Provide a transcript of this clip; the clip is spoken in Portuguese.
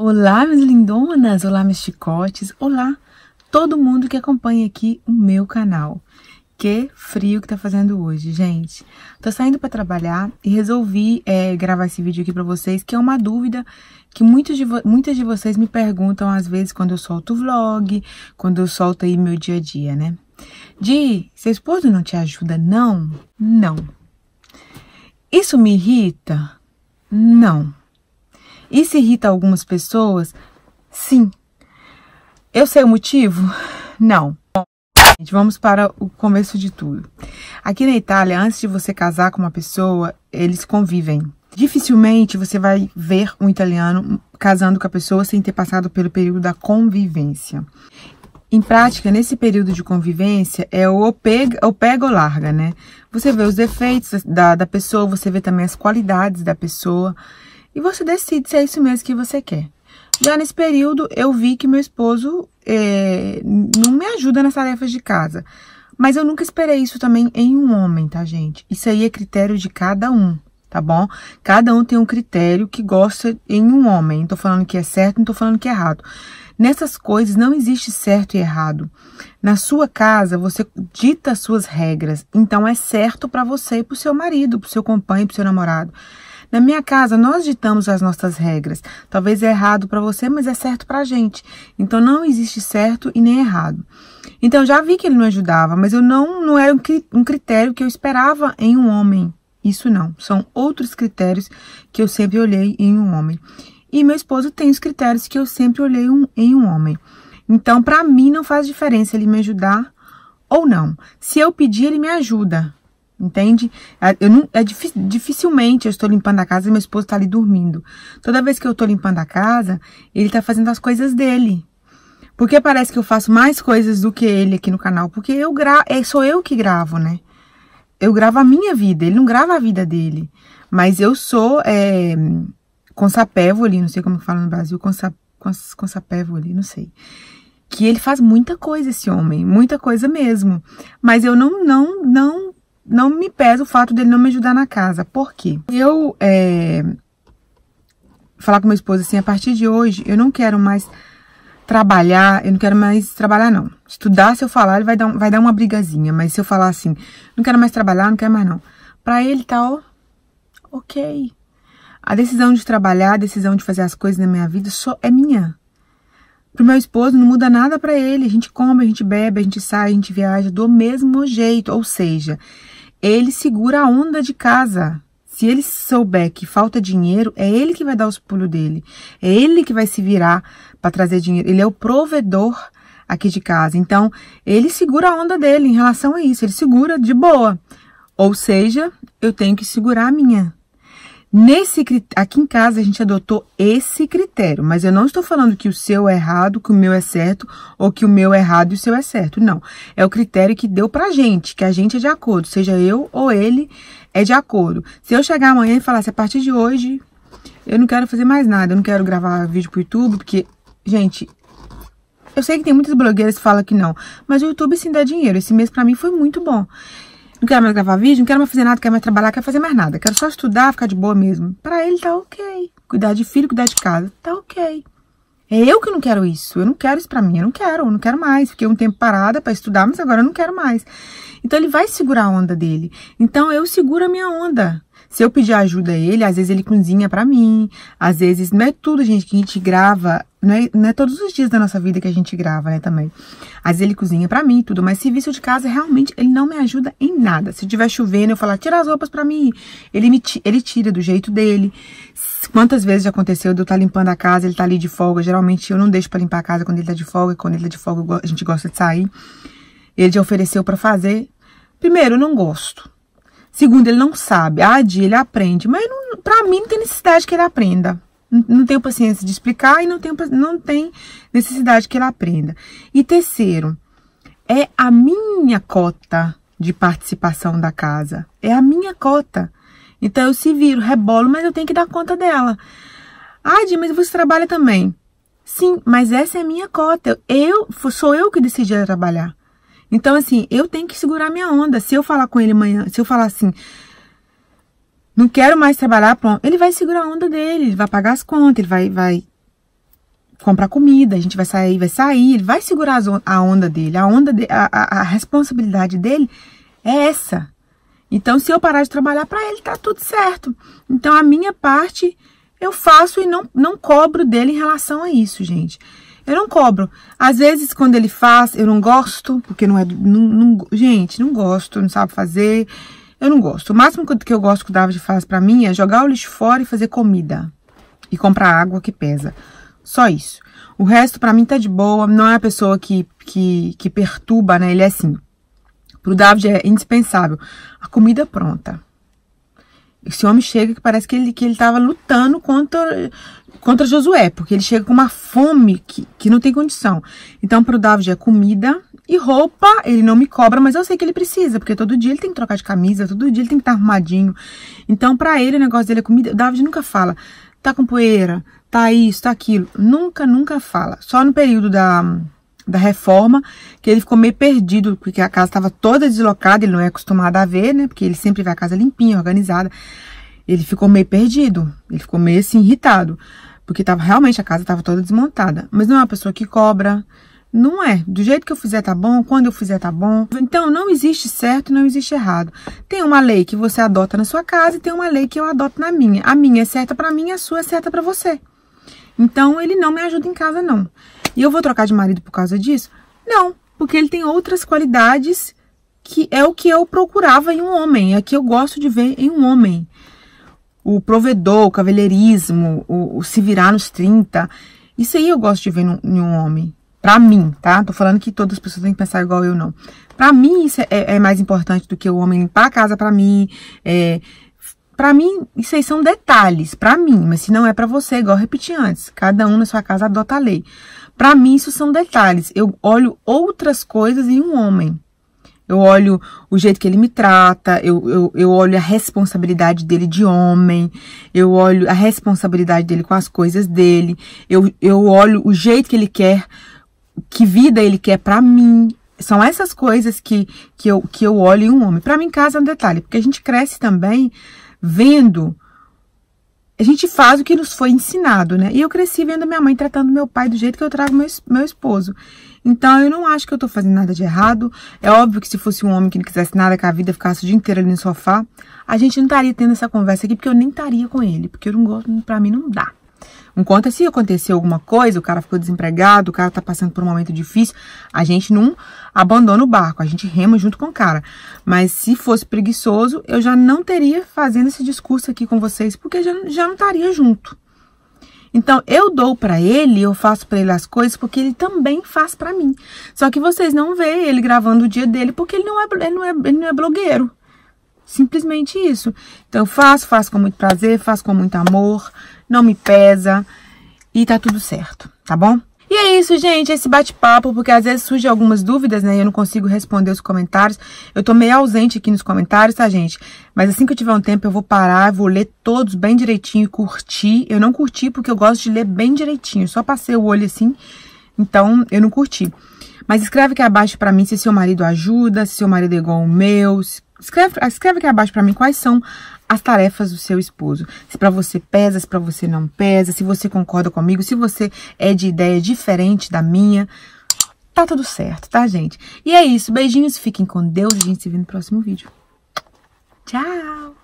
Olá, minhas lindonas! Olá, meus chicotes! Olá, todo mundo que acompanha aqui o meu canal. Que frio que tá fazendo hoje, gente. Tô saindo para trabalhar e resolvi é, gravar esse vídeo aqui para vocês, que é uma dúvida que muitos de muitas de vocês me perguntam às vezes quando eu solto vlog, quando eu solto aí meu dia a dia, né? Di, seu esposo não te ajuda, não? Não. Isso me irrita? Não. Isso irrita algumas pessoas? Sim. Eu sei o motivo? Não. Vamos para o começo de tudo. Aqui na Itália, antes de você casar com uma pessoa, eles convivem. Dificilmente você vai ver um italiano casando com a pessoa sem ter passado pelo período da convivência. Em prática, nesse período de convivência, é o pega, ou pega ou larga, né? Você vê os defeitos da, da pessoa, você vê também as qualidades da pessoa. E você decide se é isso mesmo que você quer. Já nesse período, eu vi que meu esposo é, não me ajuda nas tarefas de casa. Mas eu nunca esperei isso também em um homem, tá, gente? Isso aí é critério de cada um, tá bom? Cada um tem um critério que gosta em um homem. Não tô falando que é certo, não tô falando que é errado. Nessas coisas não existe certo e errado. Na sua casa, você dita as suas regras. Então é certo para você e pro seu marido, pro seu companheiro, pro seu namorado. Na minha casa, nós ditamos as nossas regras. Talvez é errado para você, mas é certo para a gente. Então, não existe certo e nem errado. Então, já vi que ele não ajudava, mas eu não, não era um critério que eu esperava em um homem. Isso não. São outros critérios que eu sempre olhei em um homem. E meu esposo tem os critérios que eu sempre olhei um, em um homem. Então, para mim, não faz diferença ele me ajudar ou não. Se eu pedir, ele me ajuda. Entende? É, eu não, é dificilmente eu estou limpando a casa e meu esposo está ali dormindo. Toda vez que eu estou limpando a casa, ele está fazendo as coisas dele. Porque parece que eu faço mais coisas do que ele aqui no canal. Porque eu gra é, sou eu que gravo, né? Eu gravo a minha vida, ele não grava a vida dele. Mas eu sou é, sapévo ali, não sei como fala no Brasil, com cons, ali, não sei. Que ele faz muita coisa, esse homem, muita coisa mesmo. Mas eu não, não, não não me pesa o fato dele não me ajudar na casa. Por quê? Eu é, falar com meu esposo assim, a partir de hoje, eu não quero mais trabalhar, eu não quero mais trabalhar, não. Estudar, se eu falar, ele vai dar, vai dar uma brigazinha, mas se eu falar assim, não quero mais trabalhar, não quero mais, não. Pra ele tá, ó, ok. A decisão de trabalhar, a decisão de fazer as coisas na minha vida só é minha. Pro meu esposo não muda nada para ele. A gente come, a gente bebe, a gente sai, a gente viaja do mesmo jeito. Ou seja, ele segura a onda de casa. Se ele souber que falta dinheiro, é ele que vai dar os pulos dele. É ele que vai se virar para trazer dinheiro. Ele é o provedor aqui de casa. Então, ele segura a onda dele em relação a isso. Ele segura de boa. Ou seja, eu tenho que segurar a minha. Nesse aqui em casa a gente adotou esse critério, mas eu não estou falando que o seu é errado, que o meu é certo, ou que o meu é errado e o seu é certo. Não. É o critério que deu pra gente, que a gente é de acordo, seja eu ou ele é de acordo. Se eu chegar amanhã e falar se assim, a partir de hoje eu não quero fazer mais nada, eu não quero gravar vídeo pro YouTube, porque, gente, eu sei que tem muitas blogueiras que falam que não, mas o YouTube sim dá dinheiro. Esse mês para mim foi muito bom. Não quero mais gravar vídeo, não quero mais fazer nada, não quero mais trabalhar, não quero fazer mais nada. Quero só estudar, ficar de boa mesmo. Pra ele tá ok. Cuidar de filho, cuidar de casa, tá ok. É eu que não quero isso. Eu não quero isso pra mim. Eu não quero, eu não quero mais. Fiquei um tempo parada pra estudar, mas agora eu não quero mais. Então ele vai segurar a onda dele. Então eu seguro a minha onda. Se eu pedir ajuda a ele, às vezes ele cozinha para mim, às vezes não é tudo, gente, que a gente grava não é, não é, todos os dias da nossa vida que a gente grava, né, também. Às vezes ele cozinha para mim tudo, mas serviço de casa, realmente, ele não me ajuda em nada. Se tiver chovendo, eu falar, tira as roupas para mim. Ele, me, ele tira do jeito dele. Quantas vezes já aconteceu de eu estar tá limpando a casa, ele tá ali de folga. Geralmente, eu não deixo para limpar a casa quando ele tá de folga. Quando ele tá de folga, a gente gosta de sair. Ele já ofereceu para fazer. Primeiro, eu não gosto. Segundo, ele não sabe. Ah, dia ele aprende. Mas não, pra mim, não tem necessidade que ele aprenda. Não tenho paciência de explicar e não, tem não tem necessidade que ela aprenda. E terceiro, é a minha cota de participação da casa. É a minha cota. Então eu se viro, rebolo, mas eu tenho que dar conta dela. Ah, Di, mas você trabalha também. Sim, mas essa é a minha cota. Eu sou eu que decidi trabalhar. Então assim, eu tenho que segurar minha onda. Se eu falar com ele amanhã, se eu falar assim, não quero mais trabalhar, pronto. Ele vai segurar a onda dele, ele vai pagar as contas, ele vai, vai comprar comida, a gente vai sair, vai sair, ele vai segurar a onda dele. A onda, de, a, a, a, responsabilidade dele é essa. Então, se eu parar de trabalhar para ele, tá tudo certo. Então, a minha parte eu faço e não, não cobro dele em relação a isso, gente. Eu não cobro. Às vezes, quando ele faz, eu não gosto, porque não é. Não, não, gente, não gosto, não sabe fazer. Eu não gosto. O máximo que eu gosto que o David faz para mim é jogar o lixo fora e fazer comida. E comprar água que pesa. Só isso. O resto, para mim, tá de boa. Não é uma pessoa que, que, que perturba, né? Ele é assim. Pro David é indispensável. A comida pronta. Esse homem chega que parece que ele, que ele tava lutando contra, contra Josué, porque ele chega com uma fome que, que não tem condição. Então, pro David é comida, e roupa, ele não me cobra, mas eu sei que ele precisa, porque todo dia ele tem que trocar de camisa, todo dia ele tem que estar arrumadinho. Então, para ele, o negócio dele é comida. O David nunca fala, tá com poeira, tá isso, tá aquilo. Nunca, nunca fala. Só no período da, da reforma, que ele ficou meio perdido, porque a casa estava toda deslocada, ele não é acostumado a ver, né? Porque ele sempre vê a casa limpinha, organizada. Ele ficou meio perdido, ele ficou meio assim, irritado. Porque tava, realmente a casa estava toda desmontada. Mas não é uma pessoa que cobra, não é. Do jeito que eu fizer tá bom, quando eu fizer tá bom. Então, não existe certo, não existe errado. Tem uma lei que você adota na sua casa e tem uma lei que eu adoto na minha. A minha é certa para mim, a sua é certa para você. Então, ele não me ajuda em casa, não. E eu vou trocar de marido por causa disso? Não, porque ele tem outras qualidades que é o que eu procurava em um homem, é o que eu gosto de ver em um homem. O provedor, o cavalheirismo, o, o se virar nos 30. Isso aí eu gosto de ver em um homem. Pra mim, tá? Tô falando que todas as pessoas têm que pensar igual eu, não. Pra mim, isso é, é, é mais importante do que o homem limpar a casa pra mim. É, pra mim, isso aí são detalhes, pra mim. Mas se não é pra você, igual eu repeti antes. Cada um na sua casa adota a lei. Pra mim, isso são detalhes. Eu olho outras coisas em um homem. Eu olho o jeito que ele me trata, eu, eu, eu, olho a responsabilidade dele de homem, eu olho a responsabilidade dele com as coisas dele, eu, eu olho o jeito que ele quer que vida ele quer para mim. São essas coisas que, que, eu, que eu olho em um homem. Para mim, casa é um detalhe, porque a gente cresce também vendo. A gente faz o que nos foi ensinado, né? E eu cresci vendo minha mãe tratando meu pai do jeito que eu trago meu, meu esposo. Então, eu não acho que eu tô fazendo nada de errado. É óbvio que se fosse um homem que não quisesse nada com a vida, ficasse o dia inteiro ali no sofá, a gente não estaria tendo essa conversa aqui, porque eu nem estaria com ele. Porque eu não gosto, pra mim não dá. Enquanto se acontecer alguma coisa, o cara ficou desempregado, o cara tá passando por um momento difícil, a gente não abandona o barco, a gente rema junto com o cara. Mas se fosse preguiçoso, eu já não teria fazendo esse discurso aqui com vocês, porque já, já não estaria junto. Então, eu dou para ele, eu faço para ele as coisas porque ele também faz para mim. Só que vocês não veem ele gravando o dia dele porque ele não é, ele não é, ele não é blogueiro. Simplesmente isso. Então, eu faço, faço com muito prazer, faço com muito amor, não me pesa e tá tudo certo, tá bom? E é isso, gente, esse bate-papo, porque às vezes surgem algumas dúvidas, né? Eu não consigo responder os comentários. Eu tô meio ausente aqui nos comentários, tá, gente? Mas assim que eu tiver um tempo, eu vou parar, vou ler todos bem direitinho e curtir. Eu não curti porque eu gosto de ler bem direitinho, só passei o olho assim, então eu não curti. Mas escreve aqui abaixo para mim se seu marido ajuda, se seu marido é igual ao meu. Escreve, escreve aqui abaixo para mim quais são as tarefas do seu esposo. Se para você pesa, se para você não pesa, se você concorda comigo, se você é de ideia diferente da minha. Tá tudo certo, tá, gente? E é isso. Beijinhos, fiquem com Deus. A gente se vê no próximo vídeo. Tchau!